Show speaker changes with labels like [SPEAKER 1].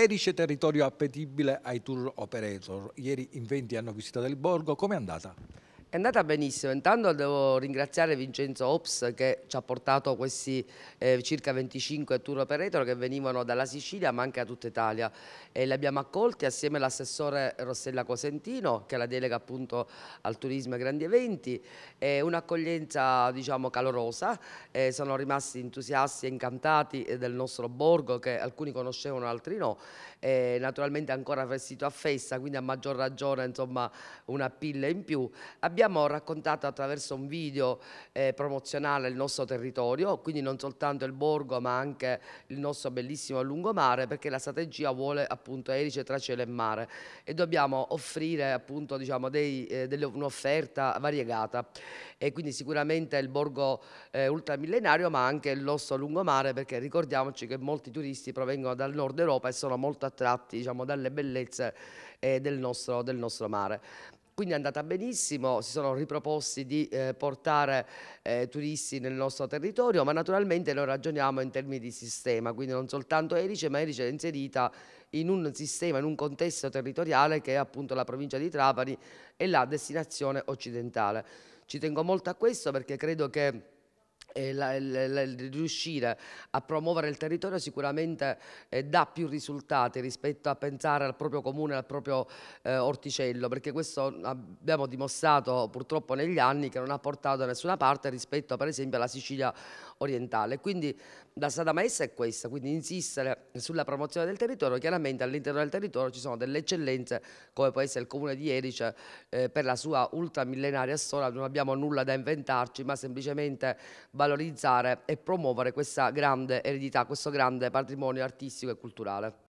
[SPEAKER 1] Erice territorio appetibile ai tour operator. Ieri in 20 hanno visitato il borgo, com'è andata? È andata benissimo, intanto devo ringraziare Vincenzo Ops che ci ha portato questi eh, circa 25 tour operator che venivano dalla Sicilia ma anche da tutta Italia e li abbiamo accolti assieme all'assessore Rossella Cosentino che la delega appunto al turismo e grandi eventi, un'accoglienza diciamo calorosa, eh, sono rimasti entusiasti e incantati eh, del nostro borgo che alcuni conoscevano altri no, eh, naturalmente ancora vestito a festa quindi a maggior ragione insomma una pilla in più. Abbiamo abbiamo raccontato attraverso un video eh, promozionale il nostro territorio, quindi non soltanto il borgo ma anche il nostro bellissimo lungomare perché la strategia vuole appunto erice tra cielo e mare e dobbiamo offrire appunto diciamo, eh, un'offerta variegata e quindi sicuramente il borgo eh, ultramillenario ma anche il nostro lungomare perché ricordiamoci che molti turisti provengono dal nord Europa e sono molto attratti diciamo, dalle bellezze eh, del, nostro, del nostro mare quindi è andata benissimo, si sono riproposti di eh, portare eh, turisti nel nostro territorio, ma naturalmente noi ragioniamo in termini di sistema, quindi non soltanto Erice, ma Erice è inserita in un sistema, in un contesto territoriale che è appunto la provincia di Trapani e la destinazione occidentale. Ci tengo molto a questo perché credo che la, la, la, riuscire a promuovere il territorio sicuramente eh, dà più risultati rispetto a pensare al proprio comune, al proprio eh, orticello, perché questo abbiamo dimostrato purtroppo negli anni che non ha portato da nessuna parte rispetto per esempio alla Sicilia orientale. Quindi la strada maestra è questa, quindi insistere sulla promozione del territorio, chiaramente all'interno del territorio ci sono delle eccellenze come può essere il comune di Erice eh, per la sua ultramillenaria storia, non abbiamo nulla da inventarci ma semplicemente valorizzare e promuovere questa grande eredità, questo grande patrimonio artistico e culturale.